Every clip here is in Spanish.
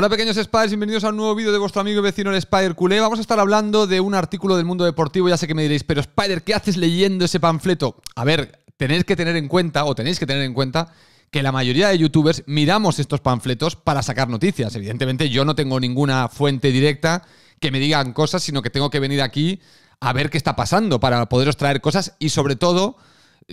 Hola pequeños Spiders, bienvenidos a un nuevo vídeo de vuestro amigo y vecino el Spider Culé. Vamos a estar hablando de un artículo del mundo deportivo, ya sé que me diréis, pero Spider, ¿qué haces leyendo ese panfleto? A ver, tenéis que tener en cuenta, o tenéis que tener en cuenta, que la mayoría de youtubers miramos estos panfletos para sacar noticias. Evidentemente yo no tengo ninguna fuente directa que me digan cosas, sino que tengo que venir aquí a ver qué está pasando para poderos traer cosas y sobre todo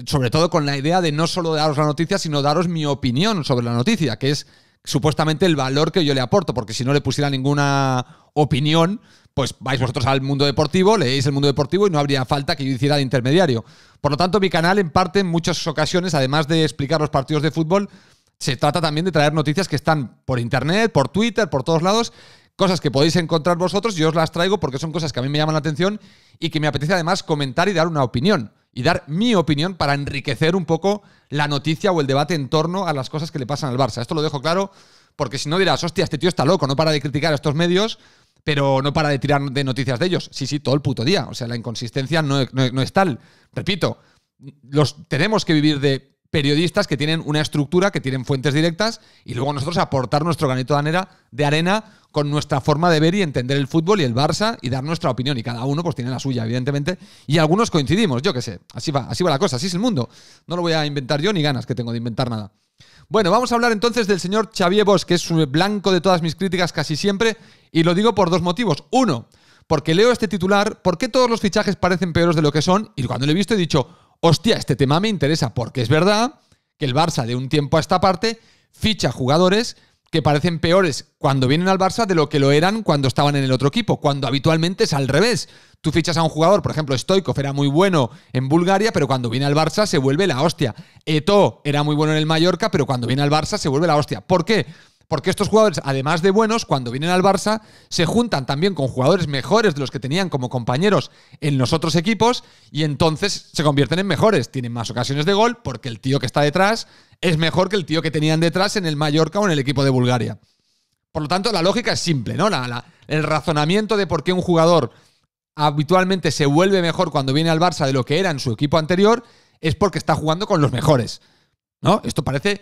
sobre todo con la idea de no solo daros la noticia, sino daros mi opinión sobre la noticia, que es supuestamente el valor que yo le aporto, porque si no le pusiera ninguna opinión, pues vais vosotros al mundo deportivo, leéis el mundo deportivo y no habría falta que yo hiciera de intermediario. Por lo tanto, mi canal, en parte, en muchas ocasiones, además de explicar los partidos de fútbol, se trata también de traer noticias que están por internet, por Twitter, por todos lados, cosas que podéis encontrar vosotros, yo os las traigo porque son cosas que a mí me llaman la atención y que me apetece además comentar y dar una opinión y dar mi opinión para enriquecer un poco la noticia o el debate en torno a las cosas que le pasan al Barça. Esto lo dejo claro porque si no dirás, hostia, este tío está loco, no para de criticar a estos medios, pero no para de tirar de noticias de ellos. Sí, sí, todo el puto día. O sea, la inconsistencia no, no es tal. Repito, los, tenemos que vivir de periodistas que tienen una estructura, que tienen fuentes directas, y luego nosotros aportar nuestro granito de arena, con nuestra forma de ver y entender el fútbol y el Barça y dar nuestra opinión. Y cada uno pues tiene la suya, evidentemente. Y algunos coincidimos, yo qué sé. Así va, así va la cosa, así es el mundo. No lo voy a inventar yo ni ganas que tengo de inventar nada. Bueno, vamos a hablar entonces del señor Xavier Bosch, que es blanco de todas mis críticas casi siempre, y lo digo por dos motivos. Uno, porque leo este titular, ¿por qué todos los fichajes parecen peores de lo que son? Y cuando lo he visto he dicho, hostia, este tema me interesa, porque es verdad que el Barça de un tiempo a esta parte ficha jugadores que parecen peores cuando vienen al Barça de lo que lo eran cuando estaban en el otro equipo, cuando habitualmente es al revés. Tú fichas a un jugador, por ejemplo, Stoikov era muy bueno en Bulgaria, pero cuando viene al Barça se vuelve la hostia. Eto era muy bueno en el Mallorca, pero cuando viene al Barça se vuelve la hostia. ¿Por qué? Porque estos jugadores, además de buenos, cuando vienen al Barça, se juntan también con jugadores mejores de los que tenían como compañeros en los otros equipos y entonces se convierten en mejores. Tienen más ocasiones de gol porque el tío que está detrás es mejor que el tío que tenían detrás en el Mallorca o en el equipo de Bulgaria. Por lo tanto, la lógica es simple, ¿no? el razonamiento de por qué un jugador habitualmente se vuelve mejor cuando viene al Barça de lo que era en su equipo anterior es porque está jugando con los mejores. ¿No? Esto parece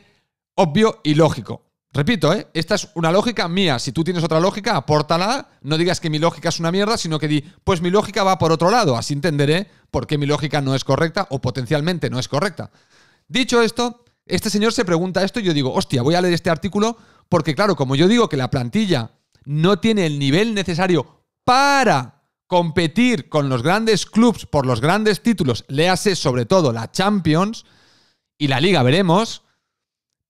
obvio y lógico. Repito, ¿eh? esta es una lógica mía. Si tú tienes otra lógica, apórtala. No digas que mi lógica es una mierda, sino que di, pues mi lógica va por otro lado. Así entenderé por qué mi lógica no es correcta o potencialmente no es correcta. Dicho esto, este señor se pregunta esto y yo digo, hostia, voy a leer este artículo porque, claro, como yo digo que la plantilla no tiene el nivel necesario para competir con los grandes clubes por los grandes títulos, léase sobre todo la Champions y la Liga, veremos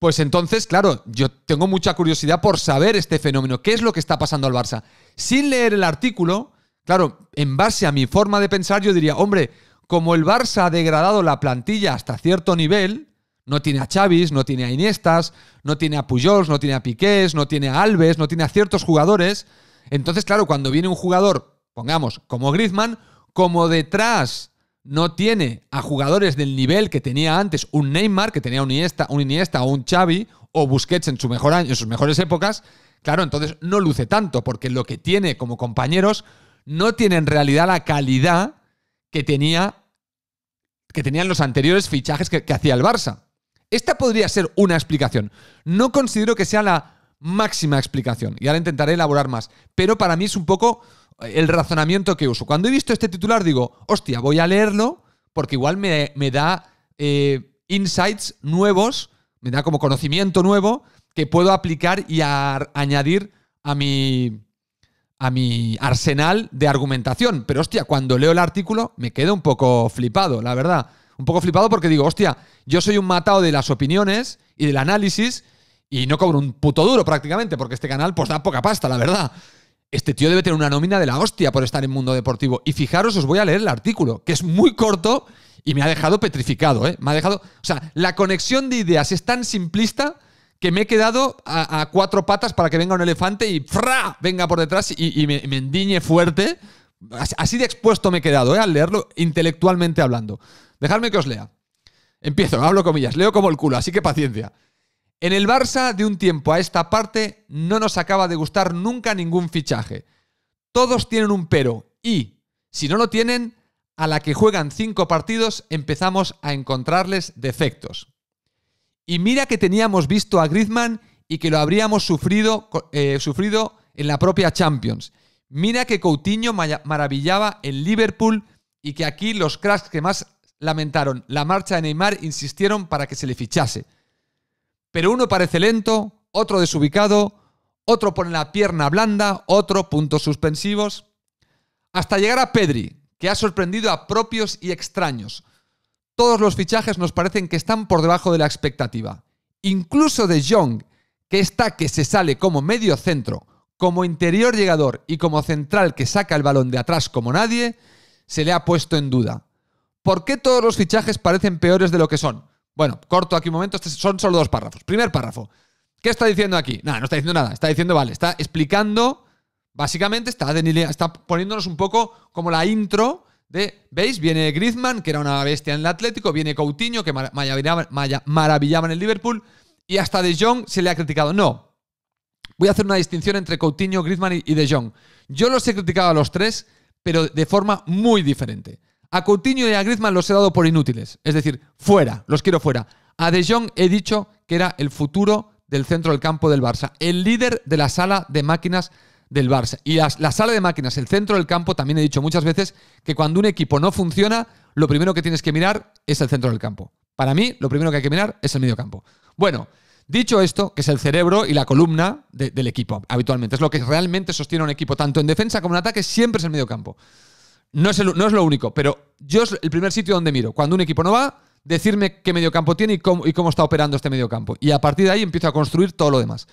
pues entonces, claro, yo tengo mucha curiosidad por saber este fenómeno, qué es lo que está pasando al Barça. Sin leer el artículo, claro, en base a mi forma de pensar, yo diría, hombre, como el Barça ha degradado la plantilla hasta cierto nivel, no tiene a Chavis, no tiene a Iniestas, no tiene a Pujols, no tiene a Piqués, no tiene a Alves, no tiene a ciertos jugadores. Entonces, claro, cuando viene un jugador, pongamos, como Griezmann, como detrás no tiene a jugadores del nivel que tenía antes un Neymar, que tenía un Iniesta, un Iniesta o un Xavi, o Busquets en, su mejor año, en sus mejores épocas, claro, entonces no luce tanto, porque lo que tiene como compañeros no tiene en realidad la calidad que, tenía, que tenían los anteriores fichajes que, que hacía el Barça. Esta podría ser una explicación. No considero que sea la máxima explicación, y ahora intentaré elaborar más, pero para mí es un poco el razonamiento que uso. Cuando he visto este titular digo, hostia, voy a leerlo porque igual me, da eh, insights nuevos, me da como conocimiento nuevo que puedo aplicar y añadir a mi, a mi arsenal de argumentación. Pero hostia, cuando leo el artículo me quedo un poco flipado, la verdad. Un poco flipado porque digo, hostia, yo soy un matado de las opiniones y del análisis y no cobro un puto duro prácticamente porque este canal pues da poca pasta, la verdad este tío debe tener una nómina de la hostia por estar en mundo deportivo. Y fijaros, os voy a leer el artículo, que es muy corto y me ha dejado petrificado, ¿eh? Me ha dejado. O sea, la conexión de ideas es tan simplista que me he quedado a, cuatro patas para que venga un elefante y ¡fra! venga por detrás y, me, me, endiñe fuerte. Así de expuesto me he quedado, ¿eh? Al leerlo intelectualmente hablando. Dejadme que os lea. Empiezo, hablo comillas, leo como el culo, así que paciencia. En el Barça de un tiempo a esta parte no nos acaba de gustar nunca ningún fichaje. Todos tienen un pero y, si no lo tienen, a la que juegan cinco partidos empezamos a encontrarles defectos. Y mira que teníamos visto a Griezmann y que lo habríamos sufrido, eh, sufrido en la propia Champions. Mira que Coutinho maravillaba en Liverpool y que aquí los cracks que más lamentaron la marcha de Neymar insistieron para que se le fichase. Pero uno parece lento, otro desubicado, otro pone la pierna blanda, otro puntos suspensivos. Hasta llegar a Pedri, que ha sorprendido a propios y extraños. Todos los fichajes nos parecen que están por debajo de la expectativa. Incluso de Jong, que está que se sale como medio centro, como interior llegador y como central que saca el balón de atrás como nadie, se le ha puesto en duda. ¿Por qué todos los fichajes parecen peores de lo que son? Bueno, corto aquí un momento, este son solo dos párrafos. Primer párrafo. ¿Qué está diciendo aquí? Nada, no está diciendo nada. Está diciendo, vale, está explicando, básicamente está, está poniéndonos un poco como la intro de, ¿veis? Viene Griezmann, que era una bestia en el Atlético, viene Coutinho, que maravillaba, en el Liverpool, y hasta De Jong se le ha criticado. No, voy a hacer una distinción entre Coutinho, Griezmann y De Jong. Yo los he criticado a los tres, pero de forma muy diferente. A Coutinho y a Griezmann los he dado por inútiles. Es decir, fuera, los quiero fuera. A De Jong he dicho que era el futuro del centro del campo del Barça, el líder de la sala de máquinas del Barça. Y la, sala de máquinas, el centro del campo, también he dicho muchas veces que cuando un equipo no funciona, lo primero que tienes que mirar es el centro del campo. Para mí, lo primero que hay que mirar es el medio campo. Bueno, dicho esto, que es el cerebro y la columna del equipo habitualmente, es lo que realmente sostiene un equipo, tanto en defensa como en ataque, siempre es el medio campo. No es, lo único, pero yo es el primer sitio donde miro. Cuando un equipo no va, decirme qué mediocampo tiene y cómo, y cómo está operando este mediocampo. Y a partir de ahí empiezo a construir todo lo demás.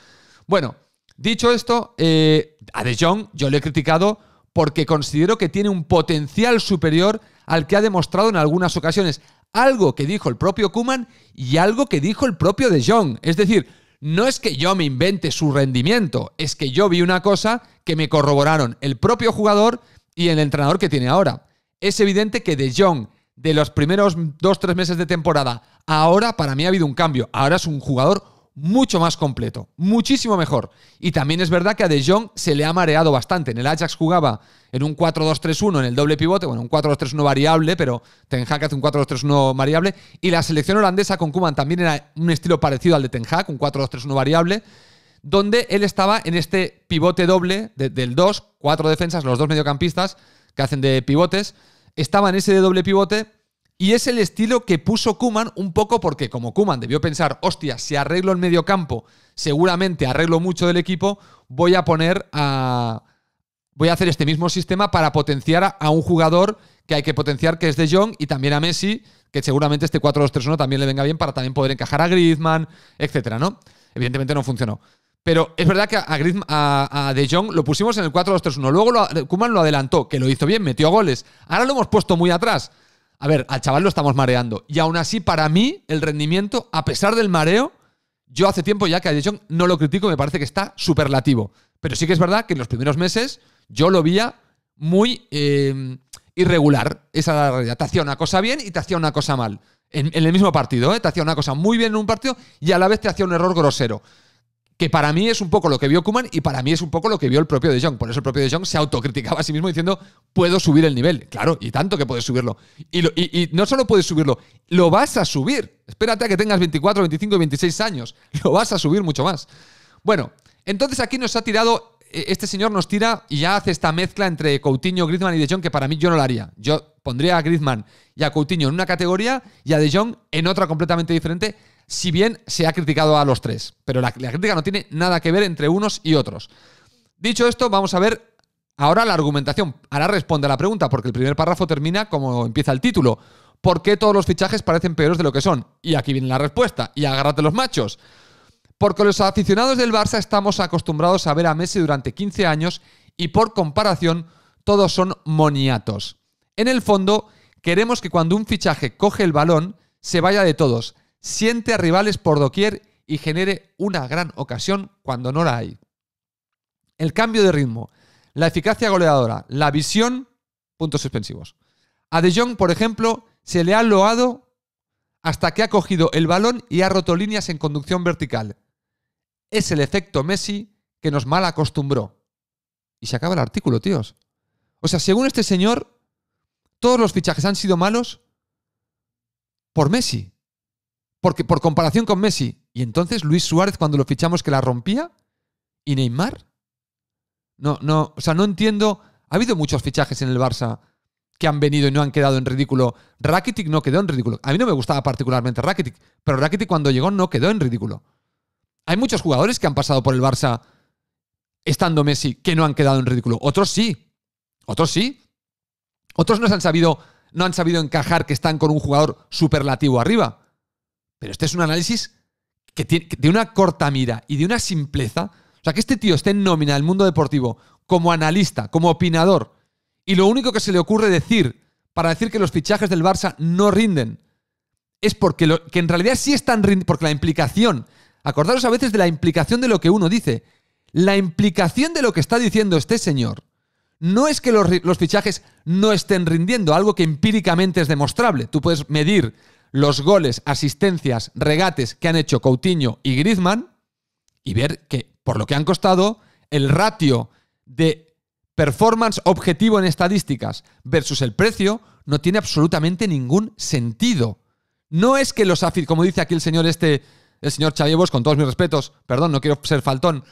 Bueno, dicho esto, eh, a De Jong yo le he criticado porque considero que tiene un potencial superior al que ha demostrado en algunas ocasiones. Algo que dijo el propio Kuman y algo que dijo el propio De Jong. Es decir, no es que yo me invente su rendimiento, es que yo vi una cosa que me corroboraron el propio jugador y el entrenador que tiene ahora. Es evidente que De Jong, de los primeros 2-3 meses de temporada, ahora para mí ha habido un cambio. Ahora es un jugador mucho más completo, muchísimo mejor. Y también es verdad que a De Jong se le ha mareado bastante. En el Ajax jugaba en un 4-2-3-1 en el doble pivote, bueno, un 4-2-3-1 variable, pero Ten Hag hace un 4-2-3-1 variable. Y la selección holandesa con Kuman también era un estilo parecido al de Ten Hag, un 4-2-3-1 variable donde él estaba en este pivote doble del 2, cuatro defensas, los dos mediocampistas que hacen de pivotes, estaba en ese de doble pivote y es el estilo que puso Kuman un poco porque como Kuman debió pensar, hostia, si arreglo el mediocampo, seguramente arreglo mucho del equipo, voy a poner a voy a hacer este mismo sistema para potenciar a, un jugador que hay que potenciar, que es De Jong, y también a Messi, que seguramente este 4-2-3-1 también le venga bien para también poder encajar a Griezmann, etcétera, ¿no? Evidentemente no funcionó. Pero es verdad que a, a, De Jong lo pusimos en el 4-2-3-1. Luego lo, Kuman lo adelantó, que lo hizo bien, metió goles. Ahora lo hemos puesto muy atrás. A ver, al chaval lo estamos mareando. Y aún así, para mí, el rendimiento, a pesar del mareo, yo hace tiempo ya que a De Jong no lo critico, me parece que está superlativo. Pero sí que es verdad que en los primeros meses yo lo veía muy eh, irregular. Esa la realidad. Te hacía una cosa bien y te hacía una cosa mal. En, el mismo partido, ¿eh? te hacía una cosa muy bien en un partido y a la vez te hacía un error grosero que para mí es un poco lo que vio Kuman y para mí es un poco lo que vio el propio De Jong. Por eso el propio De Jong se autocriticaba a sí mismo diciendo, puedo subir el nivel. Claro, y tanto que puedes subirlo. Y, no solo puedes subirlo, lo vas a subir. Espérate a que tengas 24, 25, 26 años. Lo vas a subir mucho más. Bueno, entonces aquí nos ha tirado, eh, este señor nos tira y ya hace esta mezcla entre Coutinho, Griezmann y De Jong que para mí yo no la haría. Yo pondría a Griezmann y a Coutinho en una categoría y a De Jong en otra completamente diferente, si bien se ha criticado a los tres. Pero la, la crítica no tiene nada que ver entre unos y otros. Dicho esto, vamos a ver ahora la argumentación. Ahora responde a la pregunta, porque el primer párrafo termina como empieza el título. ¿Por qué todos los fichajes parecen peores de lo que son? Y aquí viene la respuesta. Y agárrate los machos. Porque los aficionados del Barça estamos acostumbrados a ver a Messi durante 15 años y por comparación todos son moniatos. En el fondo, queremos que cuando un fichaje coge el balón, se vaya de todos, siente a rivales por doquier y genere una gran ocasión cuando no la hay. El cambio de ritmo, la eficacia goleadora, la visión, puntos suspensivos. A De Jong, por ejemplo, se le ha loado hasta que ha cogido el balón y ha roto líneas en conducción vertical. Es el efecto Messi que nos mal acostumbró. Y se acaba el artículo, tíos. O sea, según este señor, todos los fichajes han sido malos por Messi. Porque por comparación con Messi. Y entonces Luis Suárez cuando lo fichamos que la rompía y Neymar. No, no, o sea, no entiendo. Ha habido muchos fichajes en el Barça que han venido y no han quedado en ridículo. Rakitic no quedó en ridículo. A mí no me gustaba particularmente Rakitic, pero Rakitic cuando llegó no quedó en ridículo. Hay muchos jugadores que han pasado por el Barça estando Messi que no han quedado en ridículo. Otros sí. Otros sí. Otros no han sabido, no han sabido encajar que están con un jugador superlativo arriba. Pero este es un análisis que tiene, de una corta mira y de una simpleza. O sea, que este tío esté en nómina del mundo deportivo como analista, como opinador, y lo único que se le ocurre decir para decir que los fichajes del Barça no rinden es porque que en realidad sí están rindiendo, porque la implicación, acordaros a veces de la implicación de lo que uno dice, la implicación de lo que está diciendo este señor no es que los, fichajes no estén rindiendo, algo que empíricamente es demostrable. Tú puedes medir los goles, asistencias, regates que han hecho Coutinho y Griezmann y ver que, por lo que han costado, el ratio de performance objetivo en estadísticas versus el precio no tiene absolutamente ningún sentido. No es que los como dice aquí el señor este, el señor con todos mis respetos, perdón, no quiero ser faltón,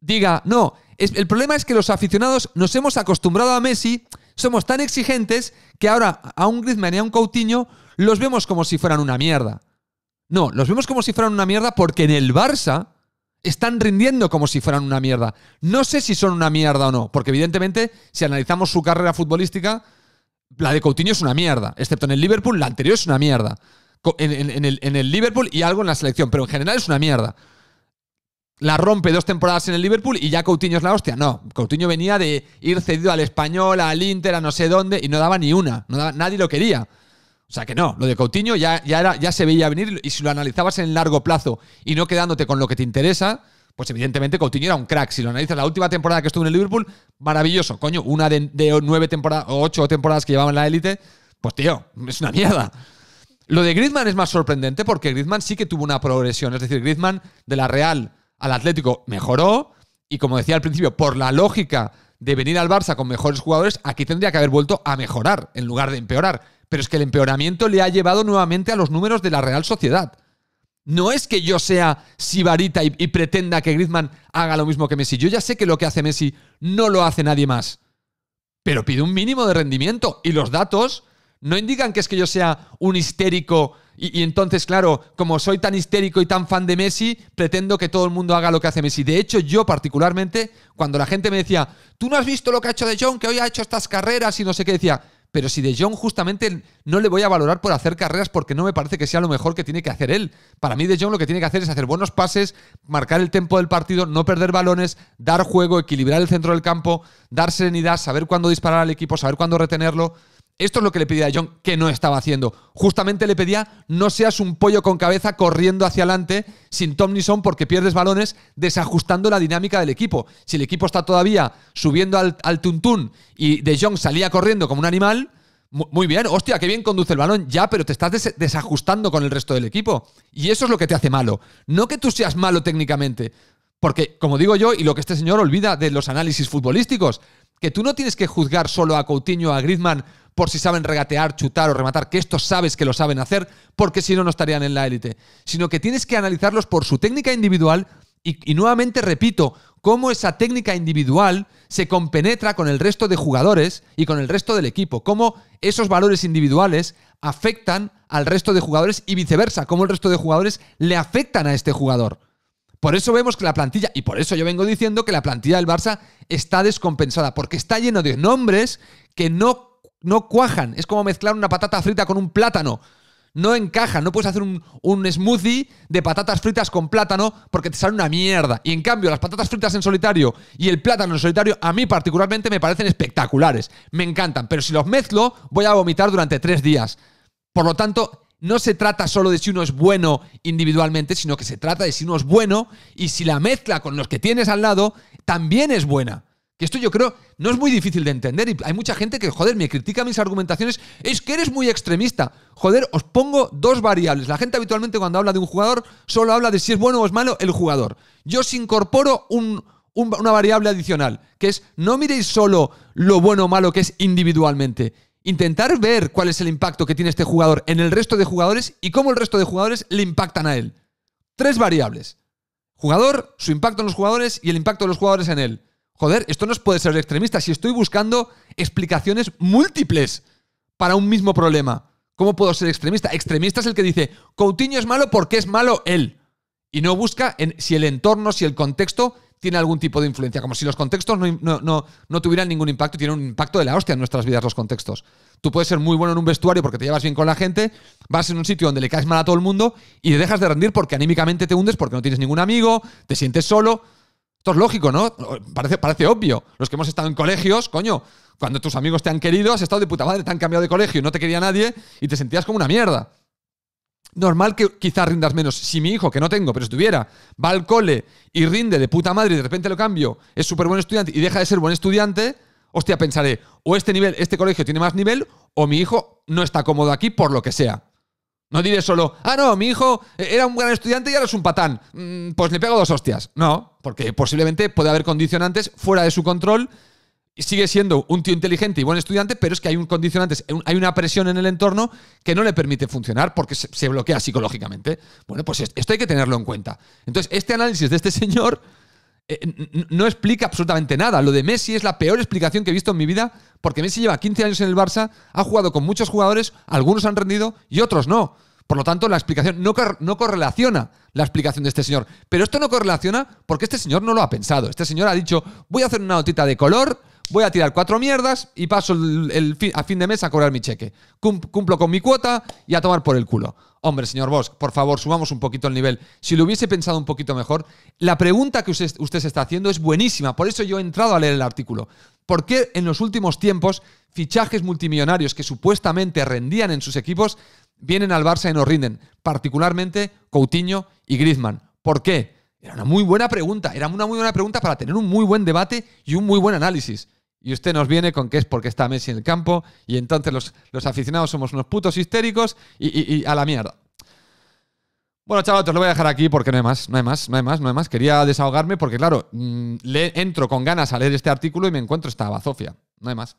diga, no, el problema es que los aficionados nos hemos acostumbrado a Messi, somos tan exigentes que ahora a un Griezmann y a un Coutinho los vemos como si fueran una mierda. No, los vemos como si fueran una mierda porque en el Barça están rindiendo como si fueran una mierda. No sé si son una mierda o no, porque evidentemente si analizamos su carrera futbolística, la de Coutinho es una mierda, excepto en el Liverpool, la anterior es una mierda. en, el, Liverpool y algo en la selección, pero en general es una mierda la rompe dos temporadas en el Liverpool y ya Coutinho es la hostia. No, Coutinho venía de ir cedido al español, al Inter, a no sé dónde y no daba ni una. No nadie lo quería. O sea que no, lo de Coutinho ya, ya, ya se veía venir y si lo analizabas en el largo plazo y no quedándote con lo que te interesa, pues evidentemente Coutinho era un crack. Si lo analizas la última temporada que estuvo en el Liverpool, maravilloso. Coño, una de, nueve temporadas o ocho temporadas que llevaban la élite, pues tío, es una mierda. Lo de Griezmann es más sorprendente porque Griezmann sí que tuvo una progresión. Es decir, Griezmann de la Real al Atlético mejoró y como decía al principio, por la lógica de venir al Barça con mejores jugadores, aquí tendría que haber vuelto a mejorar en lugar de empeorar. Pero es que el empeoramiento le ha llevado nuevamente a los números de la Real Sociedad. No es que yo sea sibarita y, pretenda que Griezmann haga lo mismo que Messi. Yo ya sé que lo que hace Messi no lo hace nadie más. Pero pide un mínimo de rendimiento y los datos no indican que es que yo sea un histérico y, entonces, claro, como soy tan histérico y tan fan de Messi, pretendo que todo el mundo haga lo que hace Messi. De hecho, yo particularmente, cuando la gente me decía, tú no has visto lo que ha hecho De Jong, que hoy ha hecho estas carreras y no sé qué, decía, pero si De Jong justamente no le voy a valorar por hacer carreras porque no me parece que sea lo mejor que tiene que hacer él. Para mí De Jong lo que tiene que hacer es hacer buenos pases, marcar el tempo del partido, no perder balones, dar juego, equilibrar el centro del campo, dar serenidad, saber cuándo disparar al equipo, saber cuándo retenerlo. Esto es lo que le pedía a John, que no estaba haciendo. Justamente le pedía, no seas un pollo con cabeza corriendo hacia adelante sin Tom Tomlinson porque pierdes balones, desajustando la dinámica del equipo. Si el equipo está todavía subiendo al, tuntún y De John salía corriendo como un animal, muy bien, hostia, qué bien conduce el balón, ya, pero te estás desajustando con el resto del equipo. Y eso es lo que te hace malo. No que tú seas malo técnicamente, porque, como digo yo, y lo que este señor olvida de los análisis futbolísticos, que tú no tienes que juzgar solo a Coutinho, a Griezmann por si saben regatear, chutar o rematar, que estos sabes que lo saben hacer, porque si no, no estarían en la élite, sino que tienes que analizarlos por su técnica individual y, nuevamente repito, cómo esa técnica individual se compenetra con el resto de jugadores y con el resto del equipo, cómo esos valores individuales afectan al resto de jugadores y viceversa, cómo el resto de jugadores le afectan a este jugador. Por eso vemos que la plantilla, y por eso yo vengo diciendo que la plantilla del Barça está descompensada, porque está lleno de nombres que no no cuajan. Es como mezclar una patata frita con un plátano. No encaja, no puedes hacer un, un, smoothie de patatas fritas con plátano porque te sale una mierda. Y en cambio, las patatas fritas en solitario y el plátano en solitario a mí particularmente me parecen espectaculares. Me encantan, pero si los mezclo voy a vomitar durante tres días. Por lo tanto, no se trata solo de si uno es bueno individualmente, sino que se trata de si uno es bueno y si la mezcla con los que tienes al lado también es buena. Que esto yo creo no es muy difícil de entender y hay mucha gente que, joder, me critica mis argumentaciones, es que eres muy extremista. Joder, os pongo dos variables. La gente habitualmente cuando habla de un jugador solo habla de si es bueno o es malo el jugador. Yo os incorporo una variable adicional, que es no miréis solo lo bueno o malo que es individualmente, intentar ver cuál es el impacto que tiene este jugador en el resto de jugadores y cómo el resto de jugadores le impactan a él. Tres variables. Jugador, su impacto en los jugadores y el impacto de los jugadores en él. Joder, esto no puede ser extremista. Si estoy buscando explicaciones múltiples para un mismo problema, ¿cómo puedo ser extremista? Extremista es el que dice, Coutinho es malo porque es malo él. Y no busca si el entorno, si el contexto tiene algún tipo de influencia. Como si los contextos no, no tuvieran ningún impacto. Tienen un impacto de la hostia en nuestras vidas los contextos. Tú puedes ser muy bueno en un vestuario porque te llevas bien con la gente, vas en un sitio donde le caes mal a todo el mundo y te dejas de rendir porque anímicamente te hundes, porque no tienes ningún amigo, te sientes solo. Esto es lógico, ¿no? Parece, parece obvio. Los que hemos estado en colegios, coño, cuando tus amigos te han querido, has estado de puta madre, te han cambiado de colegio y no te quería nadie y te sentías como una mierda. Normal que quizás rindas menos. Si mi hijo, que no tengo, pero estuviera, va al cole y rinde de puta madre y de repente lo cambio, es súper buen estudiante y deja de ser buen estudiante, hostia, pensaré, o este nivel, este colegio tiene más nivel, o mi hijo no está cómodo aquí por lo que sea. No diré solo, ah, no, mi hijo eh, era un gran estudiante y ahora es un patán. Mm, pues le pego dos hostias. No, porque posiblemente puede haber condicionantes fuera de su control. Sigue siendo un tío inteligente y buen estudiante, pero es que hay un condicionantes, hay una presión en el entorno que no le permite funcionar porque se bloquea psicológicamente. Bueno, pues esto hay que tenerlo en cuenta. Entonces, este análisis de este señor eh, no explica absolutamente nada. Lo de Messi es la peor explicación que he visto en mi vida porque Messi lleva 15 años en el Barça, ha jugado con muchos jugadores, algunos han rendido y otros no. Por lo tanto, la explicación no, no, correlaciona la explicación de este señor. Pero esto no correlaciona porque este señor no lo ha pensado. Este señor ha dicho, voy a hacer una notita de color, voy a tirar cuatro mierdas y paso el, a fin de mes a cobrar mi cheque. cumplo con mi cuota y a tomar por el culo. Hombre, señor Bosch, por favor, subamos un poquito el nivel. Si lo hubiese pensado un poquito mejor, la pregunta que usted, usted se está haciendo es buenísima. Por eso yo he entrado a leer el artículo. ¿Por qué en los últimos tiempos fichajes multimillonarios que supuestamente rendían en sus equipos vienen al Barça y no rinden? Particularmente Coutinho y Griezmann. ¿Por qué? Era una muy buena pregunta, era una muy buena pregunta para tener un muy buen debate y un muy buen análisis. Y usted nos viene con que es porque está Messi en el campo y entonces los, los aficionados somos unos putos histéricos y a la mierda. Bueno, chavales, os lo voy a dejar aquí porque no hay más, no hay más, no hay más, no hay más. Quería desahogarme porque, claro, mm, le entro con ganas a leer este artículo y me encuentro esta bazofia. No hay más.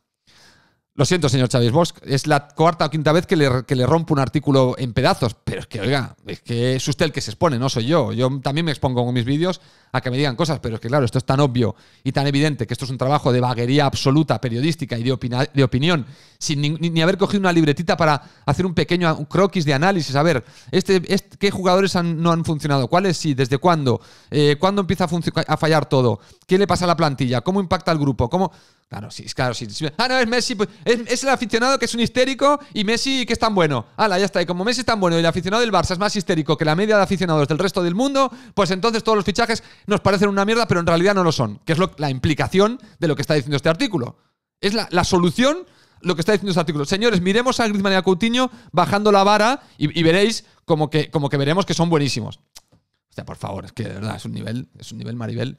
Lo siento, señor Chávez Bosch, es la cuarta o quinta vez que le, rompo un artículo en pedazos, pero es que, oiga, es que es usted el que se expone, no soy yo. Yo también me expongo con mis vídeos a que me digan cosas, pero es que, claro, esto es tan obvio y tan evidente que esto es un trabajo de vaguería absoluta periodística y de, opinión, sin ni, haber cogido una libretita para hacer un pequeño croquis de análisis, a ver, este, este ¿qué jugadores no han funcionado? ¿Cuáles sí? ¿Desde cuándo? Eh, ¿Cuándo empieza a, a fallar todo? ¿Qué le pasa a la plantilla? ¿Cómo impacta al grupo? ¿Cómo...? Claro, sí, claro, sí. Ah, no, es Messi. Pues, es, el aficionado que es un histérico y Messi que es tan bueno. Hala, ya está. Y como Messi es tan bueno y el aficionado del Barça es más histérico que la media de aficionados del resto del mundo, pues entonces todos los fichajes nos parecen una mierda, pero en realidad no lo son. Que es lo, la implicación de lo que está diciendo este artículo. Es la, solución lo que está diciendo este artículo. Señores, miremos a Griezmann y a Coutinho bajando la vara y, veréis como que, como que veremos que son buenísimos. O sea, por favor, es que de verdad es un nivel, es un nivel Maribel.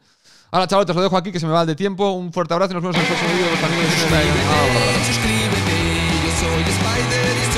Ahora, chavales, te lo dejo aquí que se me va el de tiempo. Un fuerte abrazo y nos vemos en el próximo vídeo Suscríbete,